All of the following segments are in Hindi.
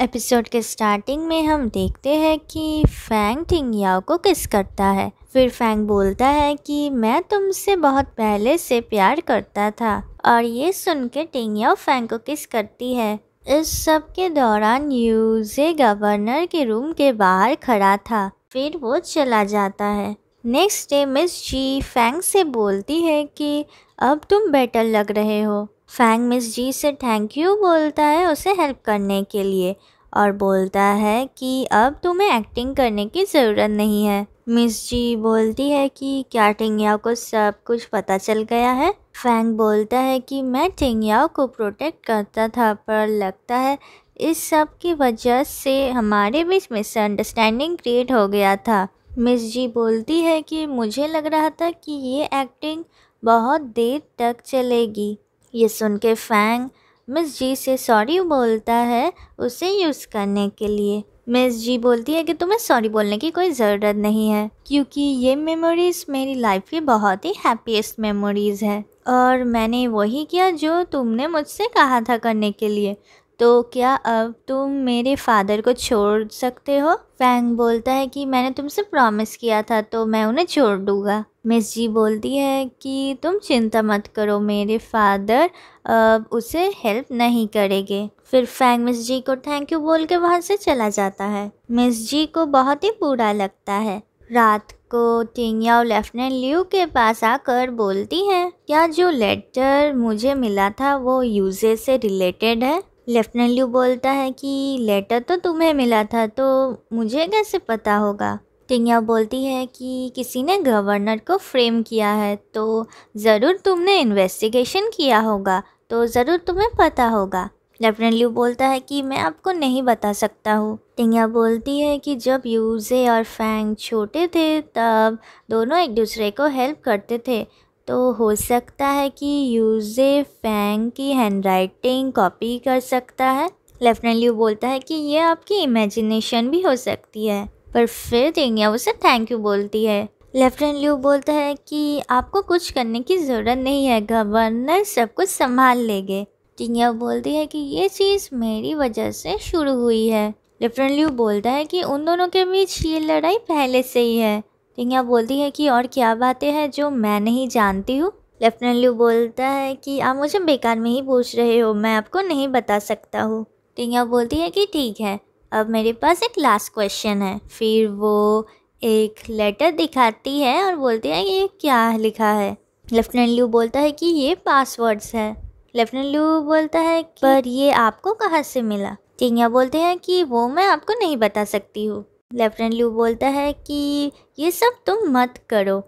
एपिसोड के स्टार्टिंग में हम देखते हैं कि फैंग याओ को किस करता है फिर फैंग बोलता है कि मैं तुमसे बहुत पहले से प्यार करता था और ये सुन के याओ फैंग को किस करती है इस सब के दौरान यूजे गवर्नर के रूम के बाहर खड़ा था फिर वो चला जाता है next day miss Ji Fang से बोलती है कि अब तुम बेटर लग रहे हो फैंग मिस जी से थैंक यू बोलता है उसे हेल्प करने के लिए और बोलता है कि अब तुम्हें एक्टिंग करने की ज़रूरत नहीं है मिस जी बोलती है कि क्या टिंगयाओ को सब कुछ पता चल गया है फैंग बोलता है कि मैं टिंगयाओ को प्रोटेक्ट करता था पर लगता है इस सब की वजह से हमारे बीच मिसअंडरस्टैंडिंग क्रिएट हो गया था मिस जी बोलती है कि मुझे लग रहा था कि ये एक्टिंग बहुत देर तक चलेगी ये सुन के फैंग मिस जी से सॉरी बोलता है उसे यूज़ करने के लिए मिस जी बोलती है कि तुम्हें सॉरी बोलने की कोई ज़रूरत नहीं है क्योंकि ये मेमोरीज़ मेरी लाइफ की बहुत ही हैप्पीस्ट मेमोरीज़ है और मैंने वही किया जो तुमने मुझसे कहा था करने के लिए तो क्या अब तुम मेरे फादर को छोड़ सकते हो फैंग बोलता है कि मैंने तुमसे प्रॉमिस किया था तो मैं उन्हें छोड़ दूँगा मिस जी बोलती है कि तुम चिंता मत करो मेरे फादर उसे हेल्प नहीं करेंगे फिर फैंग मिस जी को थैंक यू बोल के वहाँ से चला जाता है मिस जी को बहुत ही बुरा लगता है रात को टिंगयाओ लेफ्टिनेंट लियू के पास आकर बोलती हैं क्या जो लेटर मुझे मिला था वो यूजे से रिलेटेड है लेफ्टिनेंट लियू बोलता है कि लेटर तो तुम्हें मिला था तो मुझे कैसे पता होगा टिंगिया बोलती है कि किसी ने गवर्नर को फ्रेम किया है तो ज़रूर तुमने इन्वेस्टिगेशन किया होगा तो ज़रूर तुम्हें पता होगा लेफ्टिनेंट ल्यू बोलता है कि मैं आपको नहीं बता सकता हूँ टिंगिया बोलती है कि जब यूजे और फैंग छोटे थे तब दोनों एक दूसरे को हेल्प करते थे तो हो सकता है कि यूजे फैंग की हैंडराइटिंग कॉपी कर सकता है लेफ्टिनेंट ल्यू बोलता है कि यह आपकी इमेजिनेशन भी हो सकती है पर फिर रिंगिया उसे थैंक यू बोलती है लेफ्टिनेंट ल्यू बोलता है कि आपको कुछ करने की ज़रूरत नहीं है गवर्नर सब कुछ संभाल लेंगे टिंगिया बोलती है कि ये चीज़ मेरी वजह से शुरू हुई है लेफ्टिनेंट ल्यू बोलता है कि उन दोनों के बीच ये लड़ाई पहले से ही है टिंगिया बोलती है कि और क्या बातें हैं जो मैं नहीं जानती हूँ लेफ्टिनेंट ल्यू बोलता है कि आप मुझे बेकार में ही पूछ रहे हो मैं आपको नहीं बता सकता हूँ टिंगिया बोलती है कि ठीक है अब मेरे पास एक लास्ट क्वेश्चन है फिर वो एक लेटर दिखाती है और बोलती है ये क्या लिखा है लेफ्टिनेंट लू बोलता है कि ये पासवर्ड्स है लेफ्टिनेंट लू बोलता है पर ये आपको कहाँ से मिला चिंगिया बोलते हैं कि वो मैं आपको नहीं बता सकती हूँ लेफ्टिनेंट लू बोलता है कि ये सब तुम मत करो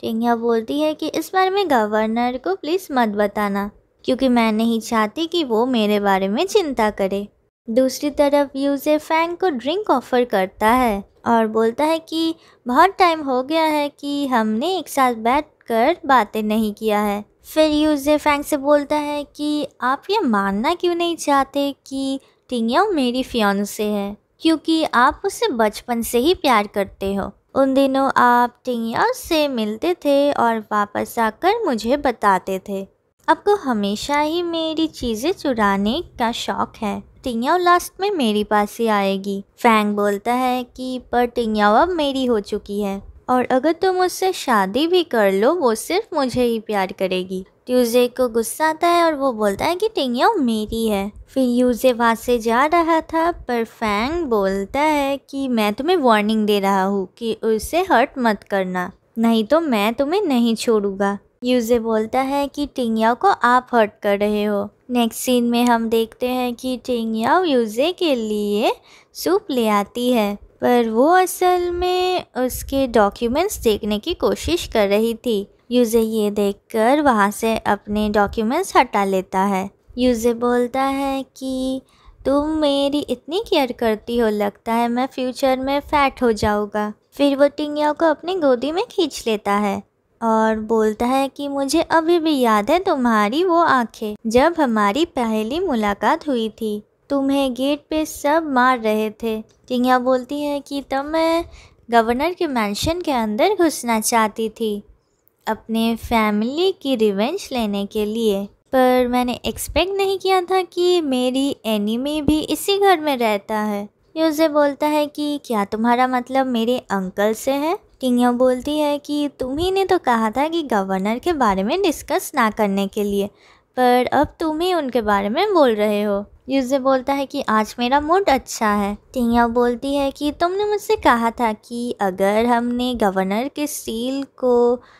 चिंगिया बोलती है कि इस बारे में गवर्नर को प्लीज़ मत बताना क्योंकि मैं नहीं चाहती कि वो मेरे बारे में चिंता करे दूसरी तरफ यूजर फैंग को ड्रिंक ऑफर करता है और बोलता है कि बहुत टाइम हो गया है कि हमने एक साथ बैठ कर बातें नहीं किया है फिर यूजर फैंग से बोलता है कि आप ये मानना क्यों नहीं चाहते कि टिंगयाओ मेरी फ्योन से है क्योंकि आप उसे बचपन से ही प्यार करते हो उन दिनों आप टिंगयाओ से मिलते थे और वापस आकर मुझे बताते थे आपको हमेशा ही मेरी चीज़ें चुराने का शौक़ है टिंगयाओ लास्ट में मेरी पास ही आएगी फैंग बोलता है कि पर टिंगयाओ अब मेरी हो चुकी है और अगर तुम उससे शादी भी कर लो वो सिर्फ मुझे ही प्यार करेगी ट्यूजे को गुस्सा आता है और वो बोलता है कि टिंग मेरी है फिर यूजे वहाँ से जा रहा था पर फैंग बोलता है कि मैं तुम्हें वार्निंग दे रहा हूँ कि उसे हर्ट मत करना नहीं तो मैं तुम्हें नहीं छोड़ूंगा यूजे बोलता है कि टिंगयाओ को आप हर्ट कर रहे हो नेक्स्ट सीन में हम देखते हैं कि टिंगयाओ यूजे के लिए सूप ले आती है पर वो असल में उसके डॉक्यूमेंट्स देखने की कोशिश कर रही थी यूजे ये देखकर वहाँ से अपने डॉक्यूमेंट्स हटा लेता है यूजे बोलता है कि तुम मेरी इतनी केयर करती हो लगता है मैं फ्यूचर में फैट हो जाऊँगा फिर वो टिंगिया को अपनी गोदी में खींच लेता है और बोलता है कि मुझे अभी भी याद है तुम्हारी वो आंखें जब हमारी पहली मुलाकात हुई थी तुम्हें गेट पे सब मार रहे थे चिंगिया बोलती है कि तब मैं गवर्नर के मैंशन के अंदर घुसना चाहती थी अपने फैमिली की रिवेंज लेने के लिए पर मैंने एक्सपेक्ट नहीं किया था कि मेरी एनिमी भी इसी घर में रहता है यूजे बोलता है कि क्या तुम्हारा मतलब मेरे अंकल से है टिंगो बोलती है कि तुम्ही ने तो कहा था कि गवर्नर के बारे में डिस्कस ना करने के लिए पर अब तुम ही उनके बारे में बोल रहे हो यूजे बोलता है कि आज मेरा मूड अच्छा है टिंगो बोलती है कि तुमने मुझसे कहा था कि अगर हमने गवर्नर के सील को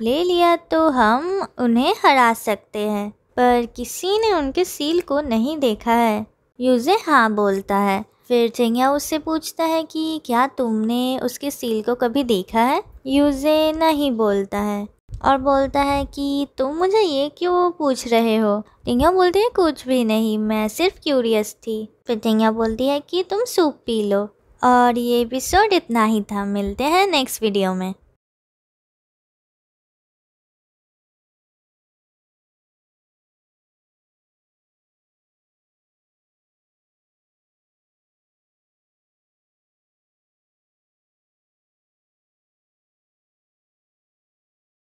ले लिया तो हम उन्हें हरा सकते हैं पर किसी ने उनके सील को नहीं देखा है यूजे हाँ बोलता है फिर चेंगिया उससे पूछता है कि क्या तुमने उसके सील को कभी देखा है यूजे नहीं बोलता है और बोलता है कि तुम मुझे ये क्यों पूछ रहे हो टिंगा बोलती है कुछ भी नहीं मैं सिर्फ क्यूरियस थी फिर टिंगा बोलती है कि तुम सूप पी लो और ये एपिसोड इतना ही था मिलते हैं नेक्स्ट वीडियो में